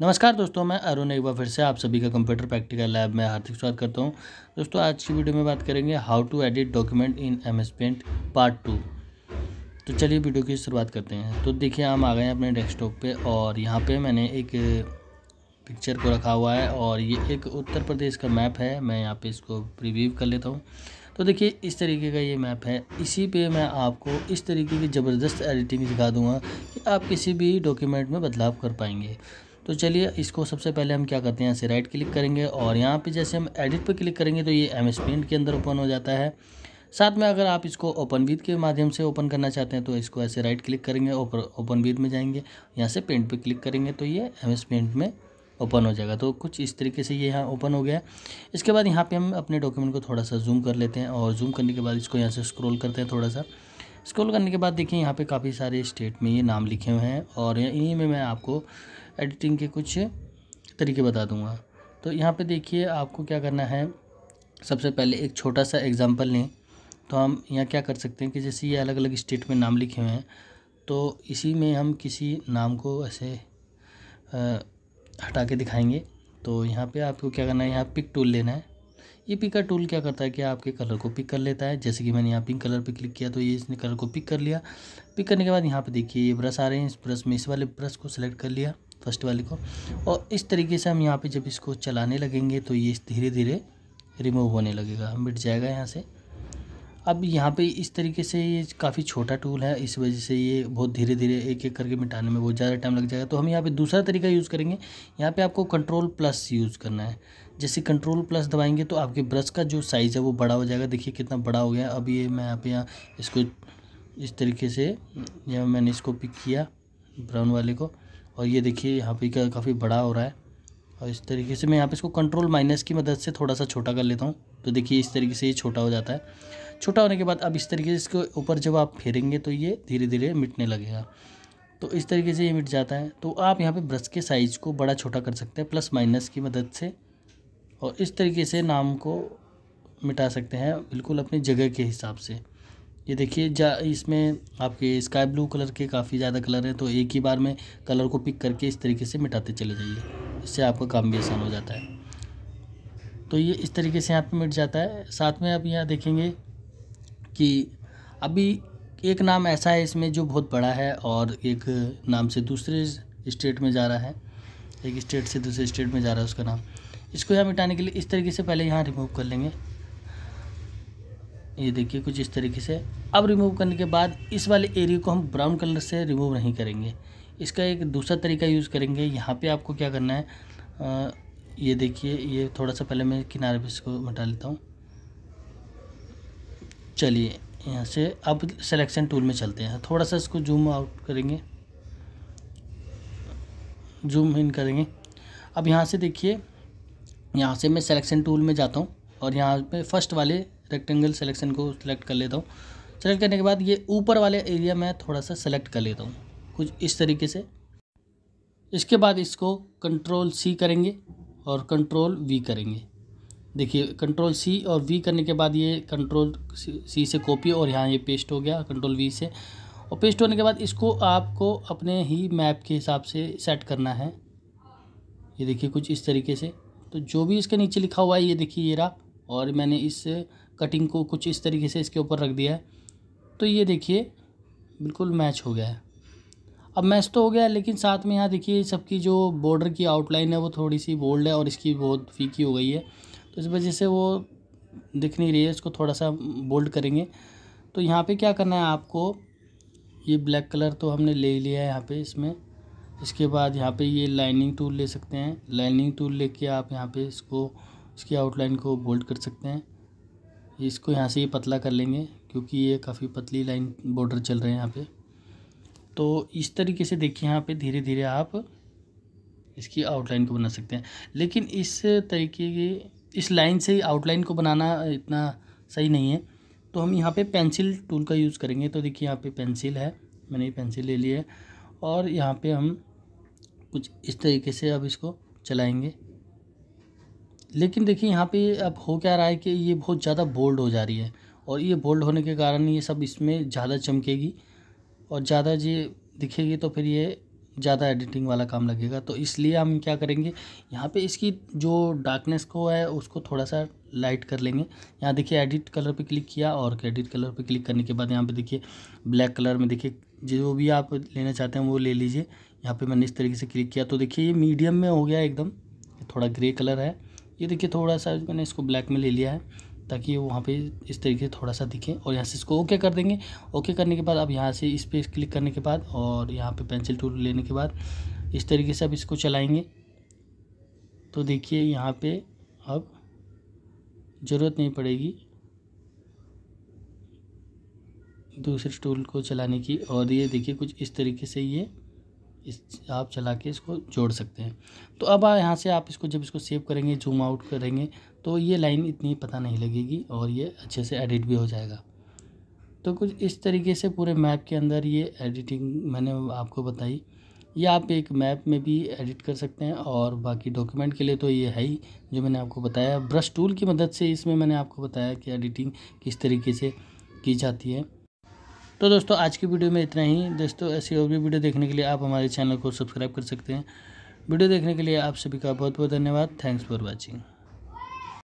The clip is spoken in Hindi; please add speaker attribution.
Speaker 1: नमस्कार दोस्तों मैं अरुण एक बार फिर से आप सभी का कंप्यूटर प्रैक्टिकल लैब में हार्दिक स्वागत करता हूं दोस्तों आज की वीडियो में बात करेंगे how to edit document in M S paint part two तो चलिए वीडियो की शुरुआत करते हैं तो देखिए हम आ गए हैं अपने डेस्कटॉप पे और यहाँ पे मैंने एक पिक्चर को रखा हुआ है और ये एक उत्तर प्रदेश का मैप है मैं यहाँ पर इसको रिव्यू कर लेता हूँ तो देखिए इस तरीके का ये मैप है इसी पे मैं आपको इस तरीके की ज़बरदस्त एडिटिंग दिखा दूंगा कि आप किसी भी डॉक्यूमेंट में बदलाव कर पाएंगे तो चलिए इसको सबसे पहले हम क्या करते हैं यहाँ से राइट क्लिक करेंगे और यहाँ पे जैसे हम एडिट पर क्लिक करेंगे तो ये एम एस पेंट के अंदर ओपन हो जाता है साथ में अगर आप इसको ओपन विद के माध्यम से ओपन करना चाहते हैं तो इसको ऐसे राइट क्लिक करेंगे ओपन विद में जाएंगे यहाँ से पेंट पे क्लिक करेंगे तो ये एम एस पेंट में ओपन हो जाएगा तो कुछ इस तरीके से ये यहाँ ओपन हो गया इसके बाद यहाँ पे हम अपने डॉक्यूमेंट को थोड़ा सा जूम कर लेते हैं और जूम करने के बाद इसको यहाँ से स्क्रॉल करते हैं थोड़ा सा स्क्रॉल करने के बाद देखिए यहाँ पे काफ़ी सारे स्टेट में ये नाम लिखे हुए हैं और इन्हीं में मैं आपको एडिटिंग के कुछ तरीके बता दूँगा तो यहाँ पे देखिए आपको क्या करना है सबसे पहले एक छोटा सा एग्ज़ाम्पल लें तो हम यहाँ क्या कर सकते हैं कि जैसे ये अलग अलग स्टेट में नाम लिखे हुए हैं तो इसी में हम किसी नाम को ऐसे आ, हटा के दिखाएँगे तो यहाँ पर आपको क्या करना है यहाँ पिक टूल लेना है ये पिकर टूल क्या करता है कि आपके कलर को पिक कर लेता है जैसे कि मैंने यहाँ पिंक कलर पे क्लिक किया तो ये इसने कलर को पिक कर लिया पिक करने के बाद यहाँ पे देखिए ये ब्रश आ रहे हैं इस ब्रश में इस वाले ब्रश को सिलेक्ट कर लिया फर्स्ट वाले को और इस तरीके से हम यहाँ पर जब इसको चलाने लगेंगे तो ये धीरे धीरे रिमूव होने लगेगा मिट जाएगा यहाँ से अब यहाँ पे इस तरीके से ये काफ़ी छोटा टूल है इस वजह से ये बहुत धीरे धीरे एक एक करके मिटाने में बहुत ज़्यादा टाइम लग जाएगा तो हम यहाँ पे दूसरा तरीका यूज़ करेंगे यहाँ पे आपको कंट्रोल प्लस यूज़ करना है जैसे कंट्रोल प्लस दबाएंगे तो आपके ब्रश का जो साइज़ है वो बड़ा हो जाएगा देखिए कितना बड़ा हो गया अब ये मैं यहाँ पे यहाँ इसको इस तरीके से यहाँ मैंने इसको पिक किया ब्राउन वाले को और ये देखिए यहाँ पे काफ़ी बड़ा हो रहा है और इस तरीके से मैं यहाँ पे इसको कंट्रोल माइनस की मदद से थोड़ा सा छोटा कर लेता हूँ तो देखिए इस तरीके से ये छोटा हो जाता है छोटा होने के बाद अब इस तरीके से इसके ऊपर जब आप फेरेंगे तो ये धीरे धीरे मिटने लगेगा तो इस तरीके से ये मिट जाता है तो आप यहाँ पे ब्रश के साइज़ को बड़ा छोटा कर सकते हैं प्लस माइनस की मदद से और इस तरीके से नाम को मिटा सकते हैं बिल्कुल अपनी जगह के हिसाब से ये देखिए जा इसमें आपके स्काई ब्लू कलर के काफ़ी ज़्यादा कलर हैं तो एक ही बार में कलर को पिक करके इस तरीके से मिटाते चले जाइए इससे आपका काम भी आसान हो जाता है तो ये इस तरीके से यहाँ पे मिट जाता है साथ में आप यहाँ देखेंगे कि अभी एक नाम ऐसा है इसमें जो बहुत बड़ा है और एक नाम से दूसरे स्टेट में जा रहा है एक स्टेट से दूसरे स्टेट में जा रहा है उसका नाम इसको यहाँ मिटाने के लिए इस तरीके से पहले यहाँ रिमूव कर लेंगे ये देखिए कुछ इस तरीके से अब रिमूव करने के बाद इस वाले एरिया को हम ब्राउन कलर से रिमूव नहीं करेंगे इसका एक दूसरा तरीका यूज़ करेंगे यहाँ पे आपको क्या करना है आ, ये देखिए ये थोड़ा सा पहले मैं किनारे पे इसको मिटा लेता हूँ चलिए यहाँ से अब सिलेक्शन टूल में चलते हैं थोड़ा सा इसको जूम आउट करेंगे जूम इन करेंगे अब यहाँ से देखिए यहाँ से मैं सिलेक्शन टूल में जाता हूँ और यहाँ पे फर्स्ट वाले रेक्टेंगल सिलेक्शन को सिलेक्ट कर लेता हूँ सेलेक्ट करने के बाद ये ऊपर वाले एरिया में थोड़ा सा सेलेक्ट कर लेता हूँ कुछ इस तरीके से इसके बाद इसको कंट्रोल सी करेंगे और कंट्रोल वी करेंगे देखिए कंट्रोल सी और वी करने के बाद ये कंट्रोल सी से कॉपी और यहाँ ये पेस्ट हो गया कंट्रोल वी से और पेस्ट होने के बाद इसको आपको अपने ही मैप के हिसाब से सेट करना है ये देखिए कुछ इस तरीके से तो जो भी इसके नीचे लिखा हुआ है ये देखिए ये रहा और मैंने इस कटिंग को कुछ इस तरीके से इसके ऊपर रख दिया है तो ये देखिए बिल्कुल मैच हो गया है अब मैच तो हो गया लेकिन साथ में यहाँ देखिए सबकी जो बॉर्डर की आउटलाइन है वो थोड़ी सी बोल्ड है और इसकी बहुत फीकी हो गई है तो इस वजह से वो दिख नहीं रही है इसको थोड़ा सा बोल्ड करेंगे तो यहाँ पे क्या करना है आपको ये ब्लैक कलर तो हमने ले लिया है यहाँ पे इसमें इसके बाद यहाँ पे ये लाइनिंग टूल ले सकते हैं लाइनिंग टूल लेके आप यहाँ पे इसको इसकी आउटलाइन को बोल्ड कर सकते हैं इसको यहाँ से ये पतला कर लेंगे क्योंकि ये काफ़ी पतली लाइन बॉर्डर चल रहे हैं यहाँ पे तो इस तरीके से देखिए यहाँ पे धीरे धीरे आप इसकी आउटलाइन को बना सकते हैं लेकिन इस तरीके की इस लाइन से आउटलाइन को बनाना इतना सही नहीं है तो हम यहाँ पे पेंसिल टूल का यूज़ करेंगे तो देखिए यहाँ पे पेंसिल है मैंने ये पेंसिल ले ली है और यहाँ पे हम कुछ इस तरीके से अब इसको चलाएंगे लेकिन देखिए यहाँ पे अब हो क्या रहा है कि ये बहुत ज़्यादा बोल्ड हो जा रही है और ये बोल्ड होने के कारण ये सब इसमें ज़्यादा चमकेगी और ज़्यादा ये दिखेगी तो फिर ये ज़्यादा एडिटिंग वाला काम लगेगा तो इसलिए हम क्या करेंगे यहाँ पे इसकी जो डार्कनेस को है उसको थोड़ा सा लाइट कर लेंगे यहाँ देखिए एडिट कलर पे क्लिक किया और एडिट कलर पे क्लिक करने के बाद यहाँ पे देखिए ब्लैक कलर में देखिए जो भी आप लेना चाहते हैं वो ले लीजिए यहाँ पे मैंने इस तरीके से क्लिक किया तो देखिए ये मीडियम में हो गया एकदम थोड़ा ग्रे कलर है ये देखिए थोड़ा सा मैंने इसको ब्लैक में ले लिया है ताकि ये वहाँ पे इस तरीके से थोड़ा सा दिखे और यहाँ से इसको ओके कर देंगे ओके करने के बाद अब यहाँ से इस पर क्लिक करने के बाद और यहाँ पे पेंसिल टूल लेने के बाद इस तरीके से अब इसको चलाएंगे तो देखिए यहाँ पे अब ज़रूरत नहीं पड़ेगी दूसरे टूल को चलाने की और ये देखिए कुछ इस तरीके से ये इस आप चला के इसको जोड़ सकते हैं तो अब यहाँ से आप इसको जब इसको सेव करेंगे जूम आउट करेंगे तो ये लाइन इतनी पता नहीं लगेगी और ये अच्छे से एडिट भी हो जाएगा तो कुछ इस तरीके से पूरे मैप के अंदर ये एडिटिंग मैंने आपको बताई या आप एक मैप में भी एडिट कर सकते हैं और बाकी डॉक्यूमेंट के लिए तो ये है ही जो मैंने आपको बताया ब्रश टूल की मदद से इसमें मैंने आपको बताया कि एडिटिंग किस तरीके से की जाती है तो दोस्तों आज की वीडियो में इतना ही दोस्तों ऐसी और भी वीडियो देखने के लिए आप हमारे चैनल को सब्सक्राइब कर सकते हैं वीडियो देखने के लिए आप सभी का बहुत बहुत धन्यवाद थैंक्स फॉर वॉचिंग